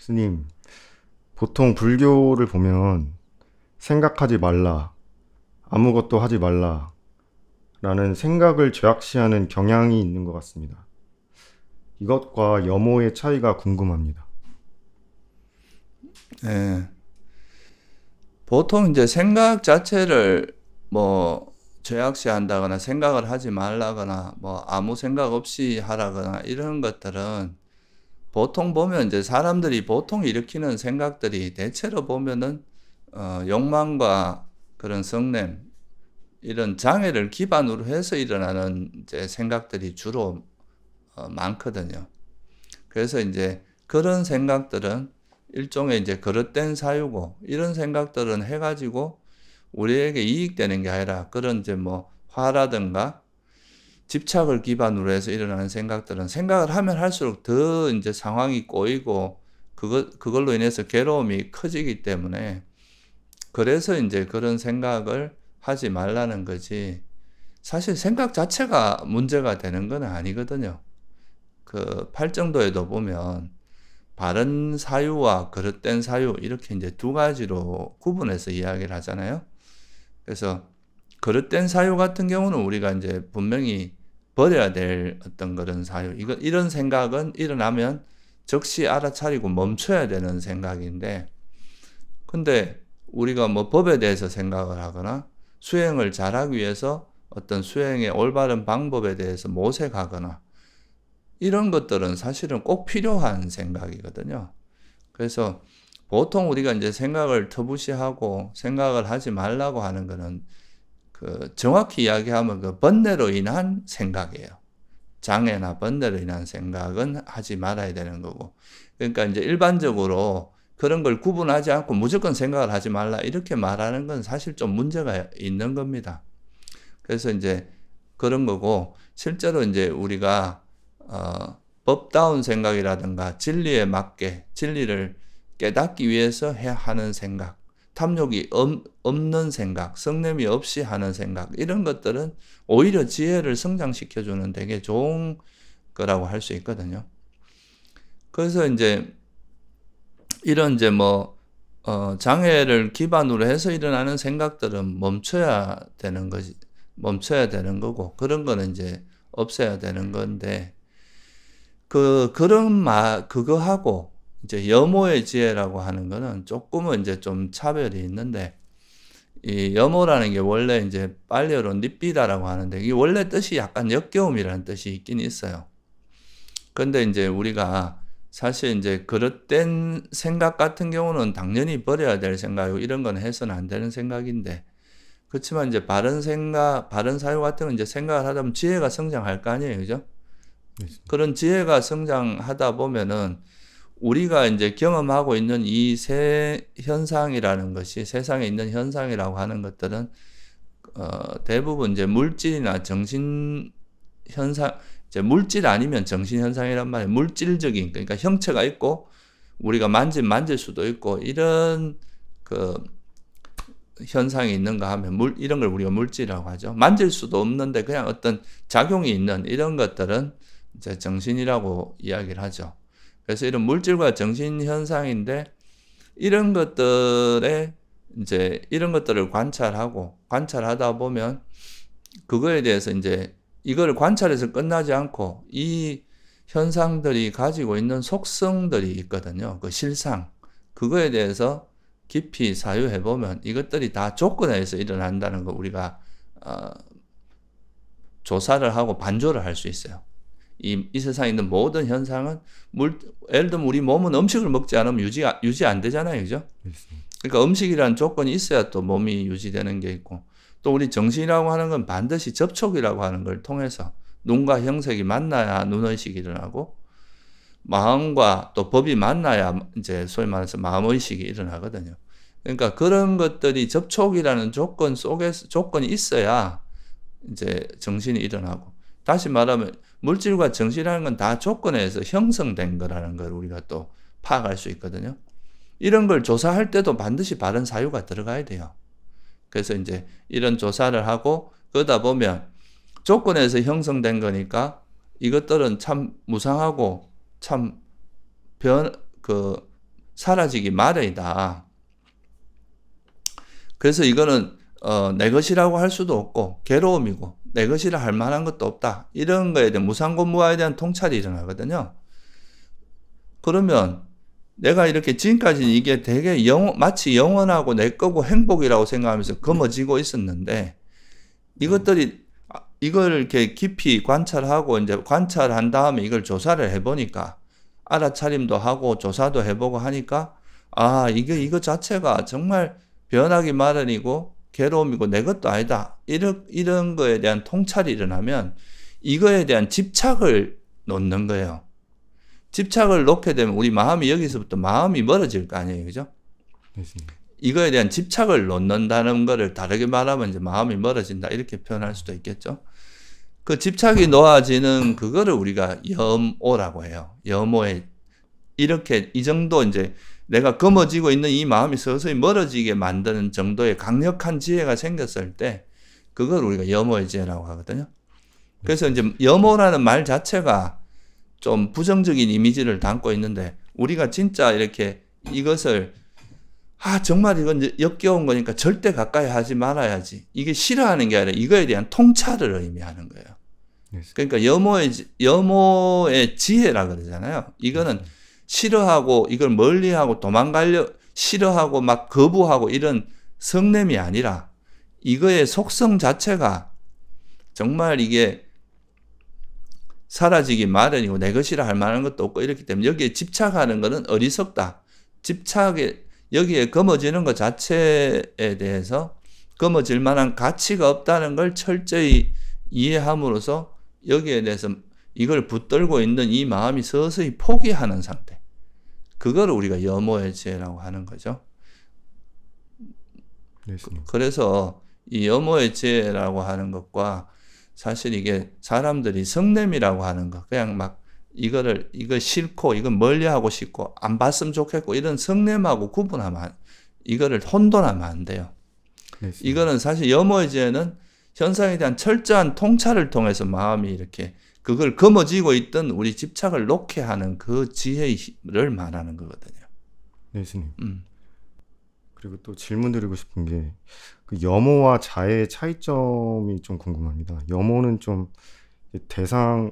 스님, 보통 불교를 보면 생각하지 말라, 아무것도 하지 말라, 라는 생각을 죄악시하는 경향이 있는 것 같습니다. 이것과 염호의 차이가 궁금합니다. 예. 보통 이제 생각 자체를 뭐 죄악시한다거나 생각을 하지 말라거나 뭐 아무 생각 없이 하라거나 이런 것들은 보통 보면 이제 사람들이 보통 일으키는 생각들이 대체로 보면은 어, 욕망과 그런 성냄 이런 장애를 기반으로 해서 일어나는 이제 생각들이 주로 어, 많거든요. 그래서 이제 그런 생각들은 일종의 이제 그릇된 사유고 이런 생각들은 해가지고 우리에게 이익되는 게 아니라 그런 이제 뭐 화라든가 집착을 기반으로 해서 일어나는 생각들은 생각을 하면 할수록 더 이제 상황이 꼬이고 그것 그걸로 인해서 괴로움이 커지기 때문에 그래서 이제 그런 생각을 하지 말라는 거지. 사실 생각 자체가 문제가 되는 건 아니거든요. 그 팔정도에도 보면 바른 사유와 그릇된 사유 이렇게 이제 두 가지로 구분해서 이야기를 하잖아요. 그래서 그릇된 사유 같은 경우는 우리가 이제 분명히 버려야 될 어떤 그런 사유. 이거, 이런 생각은 일어나면 즉시 알아차리고 멈춰야 되는 생각인데, 근데 우리가 뭐 법에 대해서 생각을 하거나 수행을 잘하기 위해서 어떤 수행의 올바른 방법에 대해서 모색하거나 이런 것들은 사실은 꼭 필요한 생각이거든요. 그래서 보통 우리가 이제 생각을 터부시하고 생각을 하지 말라고 하는 것은 그 정확히 이야기하면 그 번뇌로 인한 생각이에요. 장애나 번뇌로 인한 생각은 하지 말아야 되는 거고. 그러니까 이제 일반적으로 그런 걸 구분하지 않고 무조건 생각을 하지 말라 이렇게 말하는 건 사실 좀 문제가 있는 겁니다. 그래서 이제 그런 거고 실제로 이제 우리가 어, 법다운 생각이라든가 진리에 맞게 진리를 깨닫기 위해서 해야 하는 생각 탐욕이 없, 없는 생각, 성냄이 없이 하는 생각, 이런 것들은 오히려 지혜를 성장시켜주는 되게 좋은 거라고 할 수 있거든요. 그래서 이제 이런 이제 뭐, 어, 장애를 기반으로 해서 일어나는 생각들은 멈춰야 되는 것이, 멈춰야 되는 거고, 그런 거는 이제 없애야 되는 건데, 그, 그런 말, 그거하고 이제 여모의 지혜라고 하는 거는 조금은 이제 좀 차별이 있는데 이 여모라는 게 원래 이제 빨리어로 닙비다라고 하는데 이게 원래 뜻이 약간 역겨움이라는 뜻이 있긴 있어요. 근데 이제 우리가 사실 이제 그릇된 생각 같은 경우는 당연히 버려야 될 생각이고 이런 건 해서는 안 되는 생각인데 그렇지만 이제 바른 생각, 바른 사유 같은 건 이제 생각을 하다 보면 지혜가 성장할 거 아니에요, 그죠? 그런 지혜가 성장하다 보면은 우리가 이제 경험하고 있는 이 세 현상이라는 것이 세상에 있는 현상이라고 하는 것들은 어, 대부분 이제 물질이나 정신 현상, 이제 물질 아니면 정신 현상이란 말이에요. 물질적인 그러니까 형체가 있고 우리가 만질 만질 수도 있고 이런 그 현상이 있는가 하면 물 이런 걸 우리가 물질이라고 하죠. 만질 수도 없는데 그냥 어떤 작용이 있는 이런 것들은 이제 정신이라고 이야기를 하죠. 그래서 이런 물질과 정신 현상인데 이런 것들에 이제 이런 것들을 관찰하고 관찰하다 보면 그거에 대해서 이제 이거를 관찰해서 끝나지 않고 이 현상들이 가지고 있는 속성들이 있거든요. 그 실상 그거에 대해서 깊이 사유해 보면 이것들이 다 조건에서 일어난다는 거 우리가 어, 조사를 하고 반조를 할 수 있어요. 이, 이 세상에 있는 모든 현상은 물, 예를 들면 우리 몸은 음식을 먹지 않으면 유지, 유지 안 되잖아요. 그죠? 그러니까 음식이라는 조건이 있어야 또 몸이 유지되는 게 있고 또 우리 정신이라고 하는 건 반드시 접촉이라고 하는 걸 통해서 눈과 형색이 만나야 눈의식이 일어나고 마음과 또 법이 만나야 이제 소위 말해서 마음의식이 일어나거든요. 그러니까 그런 것들이 접촉이라는 조건 속에 서 조건이 있어야 이제 정신이 일어나고 다시 말하면 물질과 정신이라는 건 다 조건에서 형성된 거라는 걸 우리가 또 파악할 수 있거든요. 이런 걸 조사할 때도 반드시 바른 사유가 들어가야 돼요. 그래서 이제 이런 조사를 하고 그러다 보면 조건에서 형성된 거니까 이것들은 참 무상하고 참 변, 그, 사라지기 마련이다. 그래서 이거는, 어, 내 것이라고 할 수도 없고, 괴로움이고, 내 것이라 할 만한 것도 없다. 이런 거에 대한 무상고무화에 대한 통찰이 일어나거든요. 그러면 내가 이렇게 지금까지 이게 되게 영, 마치 영원하고 내 거고 행복이라고 생각하면서 거머지고 있었는데 이것들이 아, 이걸 이렇게 깊이 관찰하고 이제 관찰한 다음에 이걸 조사를 해보니까 알아차림도 하고 조사도 해보고 하니까 아 이게 이거 자체가 정말 변하기 마련이고 괴로움이고 내 것도 아니다 이런, 이런 거에 대한 통찰이 일어나면 이거에 대한 집착을 놓는 거예요. 집착을 놓게 되면 우리 마음이 여기서부터 마음이 멀어질 거 아니에요. 그죠? 이거에 대한 집착을 놓는다는 거를 다르게 말하면 이제 마음이 멀어진다. 이렇게 표현할 수도 있겠죠. 그 집착이 놓아지는 그거를 우리가 염오라고 해요. 염오에 이렇게 이 정도 이제 내가 검어지고 있는 이 마음이 서서히 멀어지게 만드는 정도의 강력한 지혜가 생겼을 때 그걸 우리가 염월제라고 하거든요. 그래서 이제 염호라는 말 자체가 좀 부정적인 이미지를 담고 있는데 우리가 진짜 이렇게 이것을 아 정말 이건 역겨운 거니까 절대 가까이 하지 말아야지 이게 싫어하는 게 아니라 이거에 대한 통찰을 의미하는 거예요. 그러니까 염호의 염호의 지혜라 그러잖아요. 이거는 싫어하고 이걸 멀리하고 도망가려 싫어하고 막 거부하고 이런 성냄이 아니라 이거의 속성 자체가 정말 이게 사라지기 마련이고 내 것이라 할 만한 것도 없고 이렇기 때문에 여기에 집착하는 것은 어리석다. 집착에 여기에 거머지는 것 자체에 대해서 거머질 만한 가치가 없다는 걸 철저히 이해함으로써 여기에 대해서 이걸 붙들고 있는 이 마음이 서서히 포기하는 상태. 그걸 우리가 염호의 지혜라고 하는 거죠. 네, 그래서 이 염호의 죄라고 하는 것과 사실 이게 사람들이 성냄이라고 하는 것, 그냥 막 이거를, 이거 싫고, 이거 멀리 하고 싶고, 안 봤으면 좋겠고, 이런 성냄하고 구분하면, 이거를 혼돈하면 안 돼요. 그렇습니다. 네, 네. 이거는 사실 염호의 죄는 현상에 대한 철저한 통찰을 통해서 마음이 이렇게 그걸 거머쥐고 있던 우리 집착을 놓게 하는 그 지혜를 말하는 거거든요. 네, 스님. 음. 그리고 또 질문 드리고 싶은 게그 염호와 자의 차이점이 좀 궁금합니다. 염호는 좀 대상이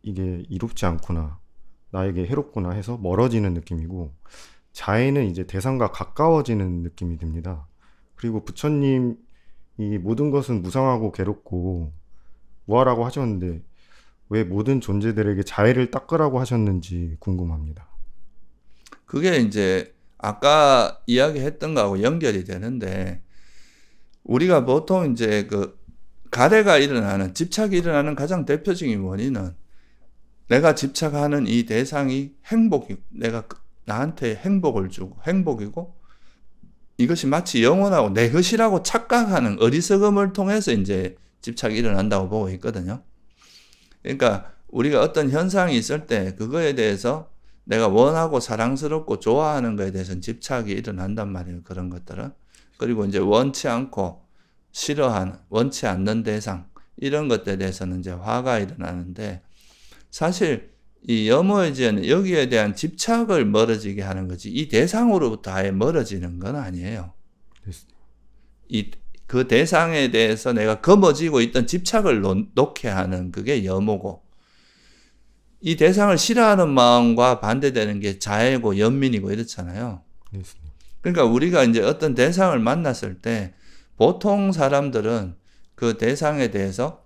이게 이롭지 않구나, 나에게 해롭구나 해서 멀어지는 느낌이고, 자애는 이제 대상과 가까워지는 느낌이 듭니다. 그리고 부처님 이 모든 것은 무상하고 괴롭고 무하라고 하셨는데 왜 모든 존재들에게 자해를 닦으라고 하셨는지 궁금합니다. 그게 이제 아까 이야기했던 거하고 연결이 되는데 우리가 보통 이제 그 가래가 일어나는 집착이 일어나는 가장 대표적인 원인은 내가 집착하는 이 대상이 행복이 내가 그 나한테 행복을 주고 행복이고 이것이 마치 영원하고 내 것이라고 착각하는 어리석음을 통해서 이제 집착이 일어난다고 보고 있거든요. 그러니까 우리가 어떤 현상이 있을 때 그거에 대해서 내가 원하고 사랑스럽고 좋아하는 것에 대해서는 집착이 일어난단 말이에요. 그런 것들은. 그리고 이제 원치 않고 싫어하는, 원치 않는 대상, 이런 것들에 대해서는 이제 화가 일어나는데, 사실 이 염호의 지혜는 여기에 대한 집착을 멀어지게 하는 거지, 이 대상으로부터 아예 멀어지는 건 아니에요. 이, 그 대상에 대해서 내가 거머쥐고 있던 집착을 놓게 하는 그게 염호고, 이 대상을 싫어하는 마음과 반대되는 게 자애고 연민이고 이렇잖아요. 그러니까 우리가 이제 어떤 대상을 만났을 때 보통 사람들은 그 대상에 대해서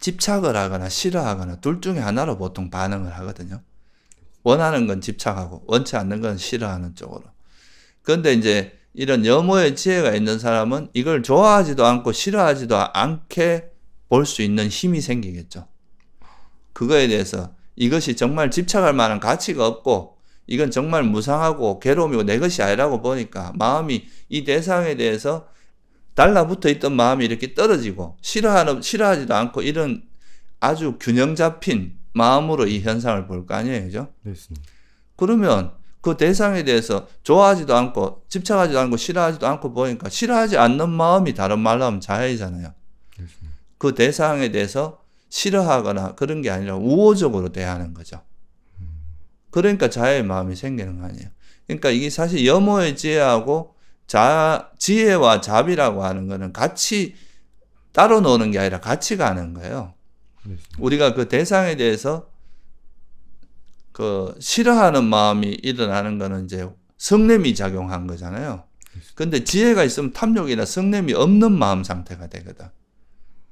집착을 하거나 싫어하거나 둘 중에 하나로 보통 반응을 하거든요. 원하는 건 집착하고 원치 않는 건 싫어하는 쪽으로. 그런데 이제 이런 염호의 지혜가 있는 사람은 이걸 좋아하지도 않고 싫어하지도 않게 볼 수 있는 힘이 생기겠죠. 그거에 대해서 이것이 정말 집착할 만한 가치가 없고 이건 정말 무상하고 괴로움이고 내 것이 아니라고 보니까 마음이 이 대상에 대해서 달라붙어 있던 마음이 이렇게 떨어지고 싫어하는 싫어하지도 않고 이런 아주 균형 잡힌 마음으로 이 현상을 볼 거 아니에요, 그죠? 네, 그러면 그 대상에 대해서 좋아하지도 않고 집착하지도 않고 싫어하지도 않고 보니까 싫어하지 않는 마음이 다른 말로 하면 자해잖아요. 그 대상에 대해서 싫어하거나 그런 게 아니라 우호적으로 대하는 거죠. 그러니까 자의 마음이 생기는 거 아니에요. 그러니까 이게 사실 여모의 지혜하고 자, 지혜와 잡이라고 하는 거는 같이 따로 노는 게 아니라 같이 가는 거예요. 우리가 그 대상에 대해서 그 싫어하는 마음이 일어나는 거는 이제 성냄이 작용한 거잖아요. 근데 지혜가 있으면 탐욕이나 성냄이 없는 마음 상태가 되거든.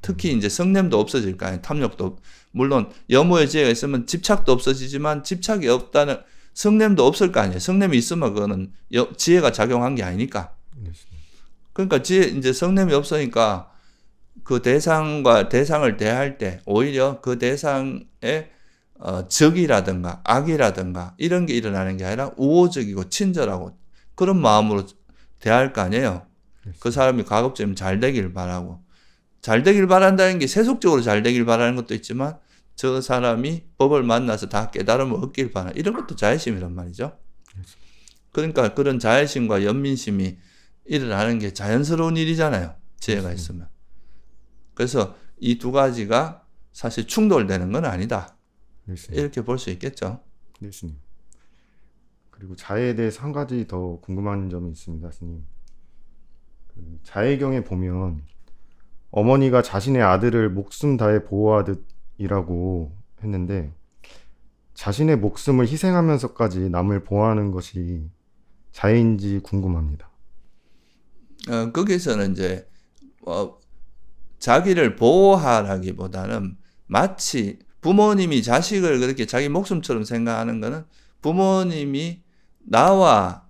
특히 이제 성냄도 없어질 거 아니에요. 탐욕도 물론 염호의 지혜가 있으면 집착도 없어지지만 집착이 없다는 성냄도 없을 거 아니에요. 성냄이 있으면 그거는 여, 지혜가 작용한 게 아니니까. 그러니까 지혜 이제 성냄이 없으니까 그 대상과 대상을 대할 때 오히려 그대상에 어, 적이라든가 악이라든가 이런 게 일어나는 게 아니라 우호적이고 친절하고 그런 마음으로 대할 거 아니에요. 그 사람이 가급적이면 잘 되기를 바라고. 잘 되길 바란다는 게 세속적으로 잘 되길 바라는 것도 있지만 저 사람이 법을 만나서 다 깨달음을 얻길 바라. 이런 것도 자애심이란 말이죠. 그러니까 그런 자애심과 연민심이 일어나는 게 자연스러운 일이잖아요. 지혜가 있으면. 그래서 이 두 가지가 사실 충돌되는 건 아니다. 예수님. 이렇게 볼 수 있겠죠. 예수님. 네, 그리고 자해에 대해서 한 가지 더 궁금한 점이 있습니다, 스님. 그 자해경에 보면 어머니가 자신의 아들을 목숨 다해 보호하듯이라고 했는데 자신의 목숨을 희생하면서까지 남을 보호하는 것이 자해인지 궁금합니다. 어, 거기서는 이제 어, 자기를 보호하라기보다는 마치 부모님이 자식을 그렇게 자기 목숨처럼 생각하는 것은 부모님이 나와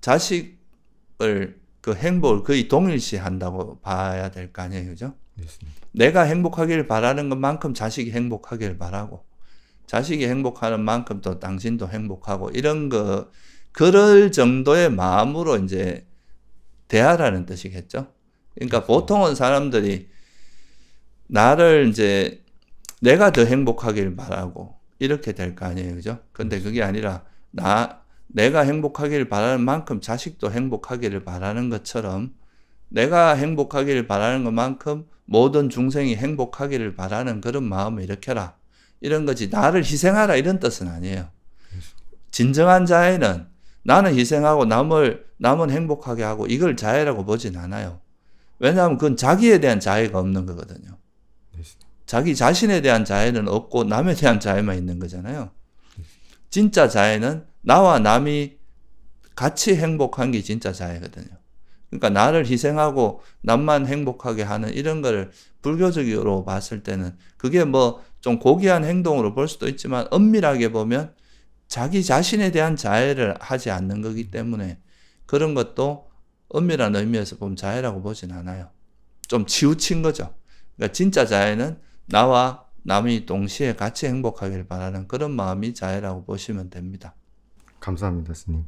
자식을 그 행복을 거의 동일시 한다고 봐야 될 거 아니에요, 그죠? 맞습니다. 내가 행복하기를 바라는 것만큼 자식이 행복하기를 바라고, 자식이 행복하는 만큼 또 당신도 행복하고, 이런 거, 그럴 정도의 마음으로 이제 대하라는 뜻이겠죠? 그러니까 보통은 사람들이 나를 이제 내가 더 행복하길 바라고, 이렇게 될 거 아니에요, 그죠? 근데 그게 아니라, 나, 내가 행복하기를 바라는 만큼 자식도 행복하기를 바라는 것처럼 내가 행복하기를 바라는 것만큼 모든 중생이 행복하기를 바라는 그런 마음을 일으켜라. 이런 거지. 나를 희생하라 이런 뜻은 아니에요. 진정한 자애는 나는 희생하고 남을 남은 행복하게 하고 이걸 자애라고 보진 않아요. 왜냐하면 그건 자기에 대한 자애가 없는 거거든요. 자기 자신에 대한 자애는 없고 남에 대한 자애만 있는 거잖아요. 진짜 자애는 나와 남이 같이 행복한 게 진짜 자애거든요. 그러니까 나를 희생하고 남만 행복하게 하는 이런 거를 불교적으로 봤을 때는 그게 뭐 좀 고귀한 행동으로 볼 수도 있지만 엄밀하게 보면 자기 자신에 대한 자해를 하지 않는 거기 때문에 그런 것도 엄밀한 의미에서 보면 자해라고 보진 않아요. 좀 치우친 거죠. 그러니까 진짜 자해는 나와 남이 동시에 같이 행복하길 바라는 그런 마음이 자해라고 보시면 됩니다. 감사합니다 스님.